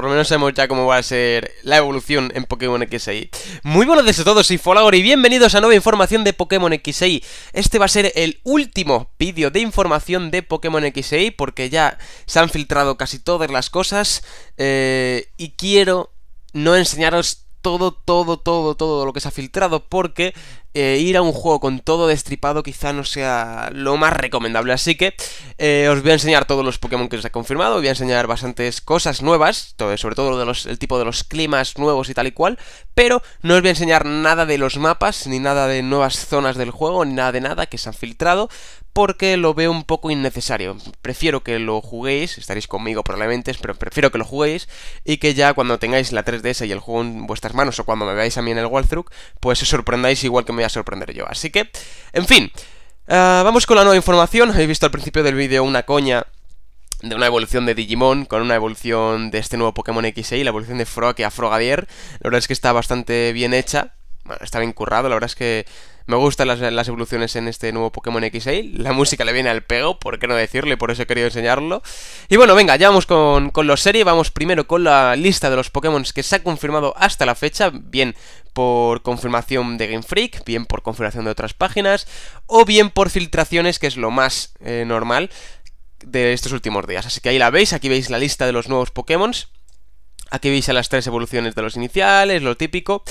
por lo menos sabemos ya cómo va a ser la evolución en Pokémon Y. Muy buenos días a todos, soy Folagor y bienvenidos a nueva información de Pokémon Y. Este va a ser el último vídeo de información de Pokémon Y... porque ya se han filtrado casi todas las cosas eh, y quiero no enseñaros todo, todo, todo, todo lo que se ha filtrado, porque eh, ir a un juego con todo destripado quizá no sea lo más recomendable. Así que eh, os voy a enseñar todos los Pokémon que se he confirmado, os voy a enseñar bastantes cosas nuevas, sobre todo de el tipo de los climas nuevos y tal y cual, pero no os voy a enseñar nada de los mapas, ni nada de nuevas zonas del juego, ni nada de nada que se han filtrado porque lo veo un poco innecesario. Prefiero que lo juguéis, estaréis conmigo probablemente, pero prefiero que lo juguéis y que ya cuando tengáis la 3DS y el juego en vuestras manos o cuando me veáis a mí en el walkthrough, pues os sorprendáis igual que me voy a sorprender yo. Así que, en fin, ah, vamos con la nueva información. Habéis visto al principio del vídeo una coña de una evolución de Digimon con una evolución de este nuevo Pokémon XY, la evolución de Frog a Frogadier. La verdad es que está bastante bien hecha. Bueno, está bien currado, la verdad es que me gustan las, evoluciones en este nuevo Pokémon XA. La música le viene al pego, por qué no decirle, por eso he querido enseñarlo. Y bueno, venga, ya vamos con, con los Vamos primero con la lista de los Pokémon que se ha confirmado hasta la fecha. Bien por confirmación de Game Freak, bien por confirmación de otras páginas, o bien por filtraciones, que es lo más eh, normal de estos últimos días. Así que ahí la veis, aquí veis la lista de los nuevos Pokémon. Aquí veis las tres evoluciones de los iniciales, lo típico.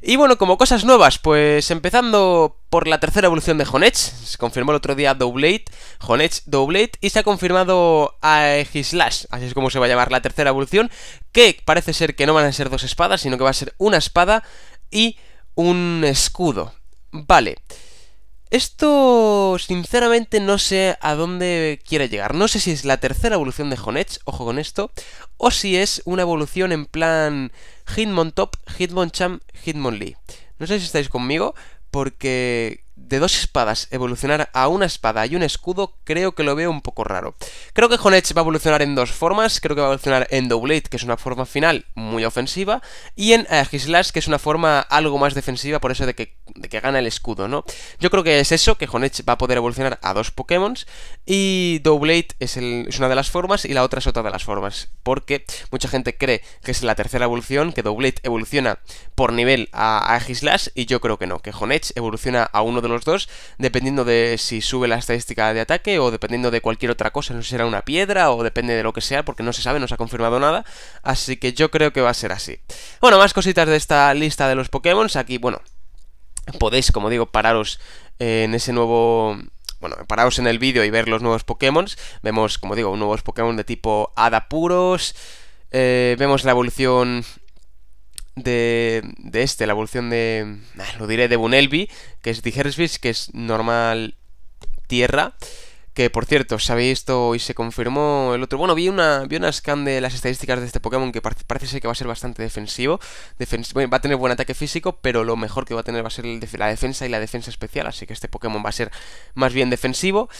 Y bueno, como cosas nuevas, pues empezando por la tercera evolución de Honech, se confirmó el otro día Doublade, Honech Doublade, y se ha confirmado Aegislash, así es como se va a llamar la tercera evolución, que parece ser que no van a ser dos espadas, sino que va a ser una espada y un escudo. Vale. Esto, sinceramente, no sé a dónde quiere llegar. No sé si es la tercera evolución de Honech, ojo con esto, o si es una evolución en plan Hitmontop, Hitmon Hitmonlee. No sé si estáis conmigo, porque de dos espadas evolucionar a una espada y un escudo, creo que lo veo un poco raro. Creo que Honech va a evolucionar en dos formas, creo que va a evolucionar en Doublade, que es una forma final muy ofensiva, y en Aegislash, eh, que es una forma algo más defensiva por eso de que, gana el escudo, ¿no? Yo creo que es eso, que Honech va a poder evolucionar a dos Pokémon, y Doublade es, una de las formas y la otra es otra de las formas, porque mucha gente cree que es la tercera evolución, que Doublade evoluciona por nivel a Aegislash, y yo creo que no, que Honech evoluciona a uno de los dos, dependiendo de si sube la estadística de ataque o dependiendo de cualquier otra cosa, no sé si será una piedra o depende de lo que sea, porque no se sabe, no se ha confirmado nada, así que yo creo que va a ser así. Bueno, más cositas de esta lista de los Pokémon, aquí, bueno, podéis, como digo, pararos en ese nuevo bueno, pararos en el vídeo y ver los nuevos Pokémon. Vemos, como digo, nuevos Pokémon de tipo Hada puros. Eh, vemos la evolución de, este, la evolución de, ah, lo diré, de Bunelby, que es Digersvis, que es normal tierra. Que por cierto, se esto y se confirmó el otro. Bueno, vi una, vi una scan de las estadísticas de este Pokémon que parece, ser que va a ser bastante defensivo. va a tener buen ataque físico, pero lo mejor que va a tener va a ser la defensa y la defensa especial. Así que este Pokémon va a ser más bien defensivo.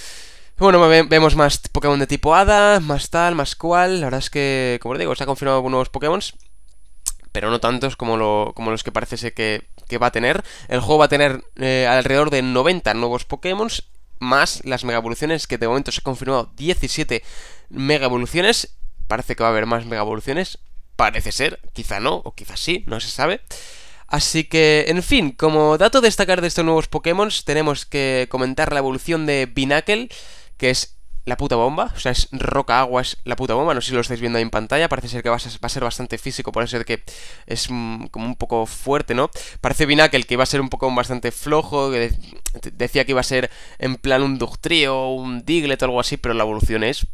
Bueno, vemos más Pokémon de tipo Hada, más tal, más cual. La verdad es que, como os digo, se ha confirmado algunos Pokémon pero no tantos como, los que parece ser que, va a tener. El juego va a tener eh, alrededor de 90 nuevos Pokémon, más las mega evoluciones, que de momento se ha confirmado 17 mega evoluciones. Parece que va a haber más mega evoluciones, parece ser, quizá no, o quizá sí, no se sabe. Así que, en fin, como dato destacar de estos nuevos Pokémon, tenemos que comentar la evolución de Binacle, que es la puta bomba, o sea, es roca agua, es la puta bomba, no sé si lo estáis viendo ahí en pantalla, parece ser que va a ser, bastante físico, por eso de que es mm, como un poco fuerte, ¿no? Parece Binakel que iba a ser un poco bastante flojo, decía que iba a ser en plan un Ductrio, un diglet o algo así, pero la evolución es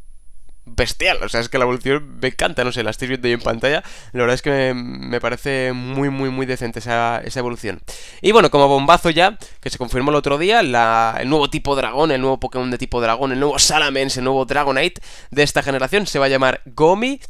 bestial. O sea, es que la evolución me encanta, no sé, la estoy viendo yo en pantalla. La verdad es que me, parece muy, muy, muy decente esa, esa, evolución. Y bueno, como bombazo ya, que se confirmó el otro día, la, el nuevo tipo dragón, el nuevo Pokémon de tipo dragón, el nuevo Salamence, el nuevo Dragonite de esta generación se va a llamar Gomi.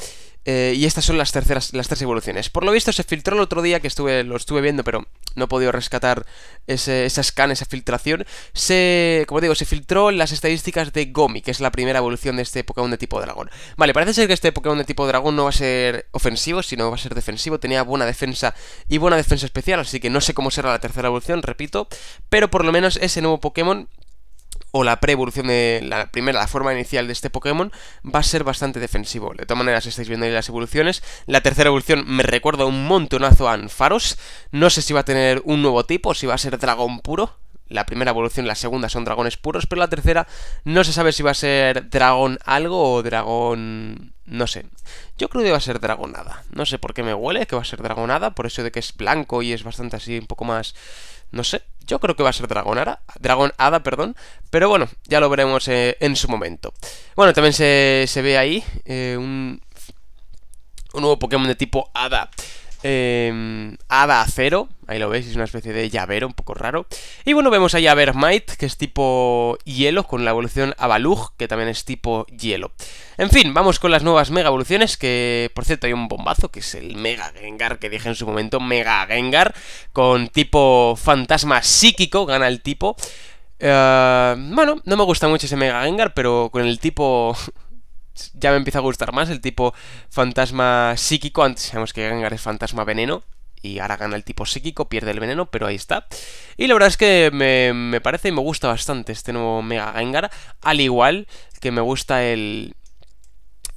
Eh, y estas son las terceras, las tres evoluciones. Por lo visto se filtró el otro día que estuve, lo estuve viendo, pero no he podido rescatar ese, esa scan, esa filtración. Se, como digo, se filtró las estadísticas de Gomi, que es la primera evolución de este Pokémon de tipo dragón. Vale, parece ser que este Pokémon de tipo dragón no va a ser ofensivo, sino va a ser defensivo. Tenía buena defensa y buena defensa especial, así que no sé cómo será la tercera evolución, repito. Pero por lo menos ese nuevo Pokémon o la pre-evolución de la primera, la forma inicial de este Pokémon, va a ser bastante defensivo. De todas maneras, estáis viendo ahí las evoluciones. La tercera evolución me recuerda un montonazo a Anfaros. No sé si va a tener un nuevo tipo, si va a ser dragón puro. La primera evolución, la segunda son dragones puros, pero la tercera no se sabe si va a ser dragón algo o dragón... no sé. Yo creo que va a ser dragonada. No sé por qué me huele que va a ser dragonada, por eso de que es blanco y es bastante así, un poco más... no sé, yo creo que va a ser Dragonara, Dragon Hada, perdón, pero bueno, ya lo veremos eh, en su momento. Bueno, también se, ve ahí eh, un, un nuevo Pokémon de tipo Hada eh, Hada Acero, ahí lo veis, es una especie de llavero un poco raro. Y bueno, vemos ahí a Vermite, que es tipo hielo, con la evolución Avalug, que también es tipo hielo. En fin, vamos con las nuevas mega evoluciones, que por cierto hay un bombazo, que es el Mega Gengar, que dije en su momento, Mega Gengar, con tipo fantasma psíquico, gana el tipo. Eh, bueno, no me gusta mucho ese Mega Gengar, pero con el tipo ya me empieza a gustar más el tipo fantasma psíquico. Antes sabemos que Gengar es fantasma veneno. Y ahora gana el tipo psíquico, pierde el veneno, pero ahí está. Y la verdad es que me, me parece y me gusta bastante este nuevo Mega Gengar. Al igual que me gusta el.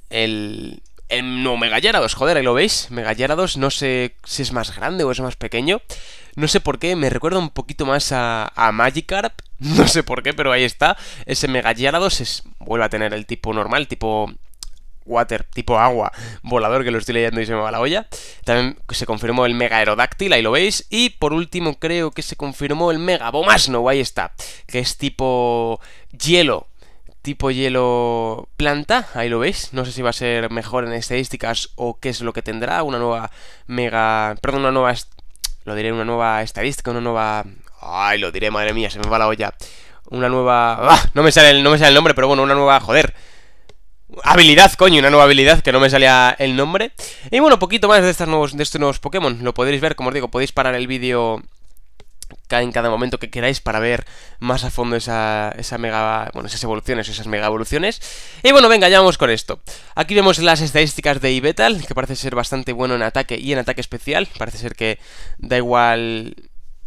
El. El nuevo Mega Gyarados, joder, ahí lo veis. Mega Gyarados, no sé si es más grande o es más pequeño. No sé por qué, me recuerda un poquito más a, a Magikarp. No sé por qué, pero ahí está. Ese Mega Gyarados es... vuelve a tener el tipo normal, tipo water, tipo agua, volador, que lo estoy leyendo y se me va la olla. También se confirmó el Mega Aerodáctil, ahí lo veis. Y por último creo que se confirmó el Mega Bomasno, ahí está, que es tipo hielo. Tipo hielo planta, ahí lo veis. No sé si va a ser mejor en estadísticas o qué es lo que tendrá. Una nueva mega. Perdón, una nueva. Lo diré, una nueva estadística, una nueva Ay, lo diré, madre mía, se me va la olla. Una nueva... ¡Ah! No me sale el, no el nombre, pero bueno, una nueva... Joder. Habilidad, coño, una nueva habilidad que no me salía el nombre. Y bueno, poquito más de estos nuevos, de estos nuevos Pokémon. Lo podréis ver, como os digo, podéis parar el vídeo en cada momento que queráis para ver más a fondo esa, esa mega, bueno, esas evoluciones, esas mega evoluciones. Y bueno, venga, ya vamos con esto. Aquí vemos las estadísticas de Ibetal, que parece ser bastante bueno en ataque y en ataque especial. Parece ser que da igual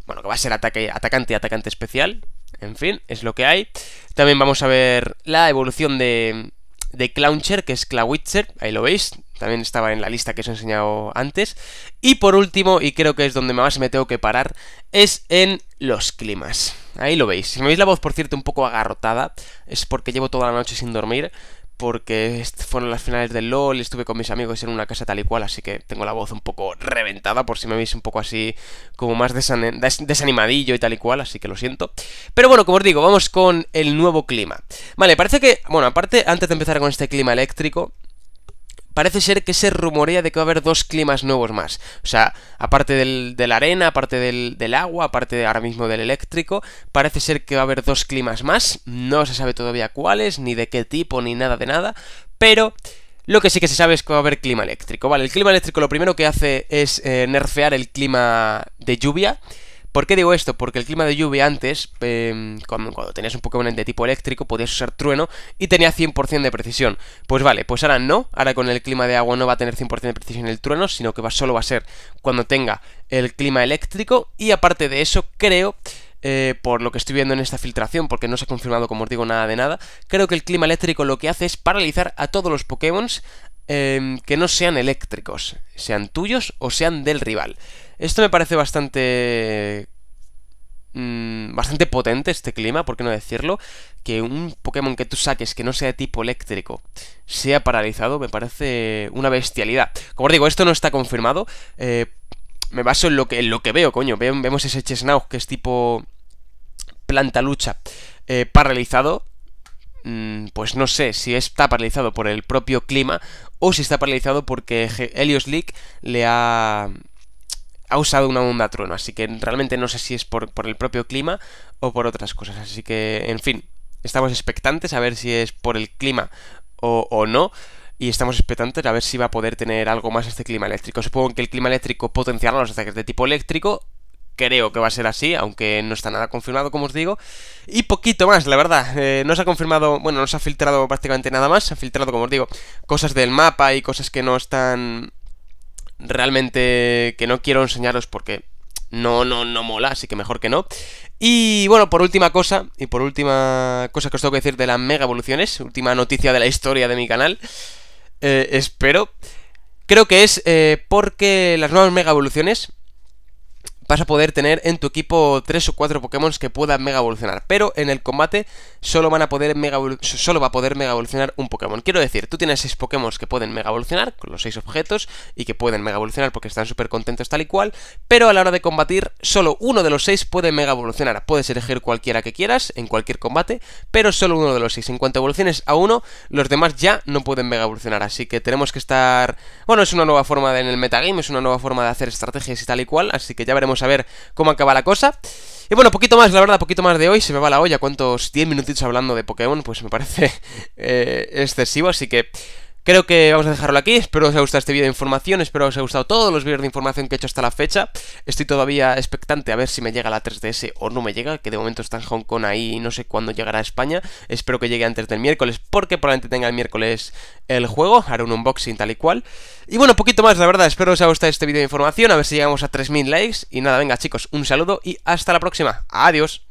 bueno, que va a ser ataque, atacante y atacante especial. En fin, es lo que hay. También vamos a ver la evolución de, de Clowncher, que es Clawitzer, ahí lo veis, también estaba en la lista que os he enseñado antes. Y por último, y creo que es donde más me tengo que parar, es en los climas. Ahí lo veis. Si me veis la voz, por cierto, un poco agarrotada, es porque llevo toda la noche sin dormir porque fueron las finales del LOL estuve con mis amigos en una casa tal y cual, así que tengo la voz un poco reventada por si me veis un poco así como más desanimadillo y tal y cual, así que lo siento. Pero bueno, como os digo, vamos con el nuevo clima. Vale, parece que, bueno, aparte, antes de empezar con este clima eléctrico, parece ser que se rumorea de que va a haber dos climas nuevos más. O sea, aparte del, de la arena, aparte del, agua, aparte ahora mismo del eléctrico, parece ser que va a haber dos climas más. No se sabe todavía cuáles, ni de qué tipo, ni nada de nada, pero... Lo que sí que se sabe es que va a haber clima eléctrico, ¿vale? El clima eléctrico lo primero que hace es eh, nerfear el clima de lluvia, ¿Por qué digo esto? Porque el clima de lluvia antes, em, cuando, tenías un Pokémon de tipo eléctrico, podías usar trueno y tenía 100% de precisión. Pues vale, pues ahora no, ahora con el clima de agua no va a tener 100% de precisión el trueno, sino que va, solo va a ser cuando tenga el clima eléctrico y aparte de eso creo... Eh, por lo que estoy viendo en esta filtración, porque no se ha confirmado, como os digo, nada de nada, creo que el clima eléctrico lo que hace es paralizar a todos los Pokémon em, que no sean eléctricos, sean tuyos o sean del rival. Esto me parece bastante mm, bastante potente este clima, por qué no decirlo, que un Pokémon que tú saques que no sea de tipo eléctrico sea paralizado, me parece una bestialidad. Como os digo, esto no está confirmado, eh, me baso en lo que, lo que veo, coño, vemos ese Chesnaug que es tipo planta lucha eh, paralizado, mm, pues no sé si está paralizado por el propio clima o si está paralizado porque Helios League le ha ha usado una onda trueno, así que realmente no sé si es por, el propio clima o por otras cosas. Así que, en fin, estamos expectantes a ver si es por el clima o, no y estamos expectantes a ver si va a poder tener algo más este clima eléctrico. Supongo que el clima eléctrico potenciará los ataques de tipo eléctrico. Creo que va a ser así, aunque no está nada confirmado, como os digo. Y poquito más, la verdad. Eh, no se ha confirmado, bueno, no se ha filtrado prácticamente nada más. Se ha filtrado, como os digo, cosas del mapa y cosas que no están realmente que no quiero enseñaros porque no, no, no mola, así que mejor que no. Y bueno, por última cosa, y por última cosa que os tengo que decir de las mega evoluciones, última noticia de la historia de mi canal, eh, espero, creo que es eh, porque las nuevas mega evoluciones vas a poder tener en tu equipo 3 o 4 Pokémon que puedan mega evolucionar. Pero en el combate solo, van a poder mega solo va a poder mega evolucionar un Pokémon. Quiero decir, tú tienes 6 Pokémon que pueden mega evolucionar, con los 6 objetos, y que pueden mega evolucionar porque están súper contentos tal y cual, pero a la hora de combatir, solo uno de los 6 puede mega evolucionar. Puedes elegir cualquiera que quieras en cualquier combate, pero solo uno de los 6. En cuanto evoluciones a uno, los demás ya no pueden mega evolucionar. Así que tenemos que estar... Bueno, es una nueva forma de, en el metagame, es una nueva forma de hacer estrategias y tal y cual, así que ya veremos a ver cómo acaba la cosa. Y bueno, poquito más, la verdad, poquito más de hoy. Se me va la olla cuántos 10 minutitos hablando de Pokémon, pues me parece eh, excesivo, así que... Creo que vamos a dejarlo aquí, espero os haya gustado este vídeo de información, espero os haya gustado todos los vídeos de información que he hecho hasta la fecha. Estoy todavía expectante a ver si me llega la 3DS o no me llega, que de momento está en Hong Kong ahí y no sé cuándo llegará a España. Espero que llegue antes del miércoles, porque probablemente tenga el miércoles el juego, haré un unboxing tal y cual. Y bueno, poquito más, la verdad, espero os haya gustado este vídeo de información, a ver si llegamos a 3.000 likes. Y nada, venga chicos, un saludo y hasta la próxima. Adiós.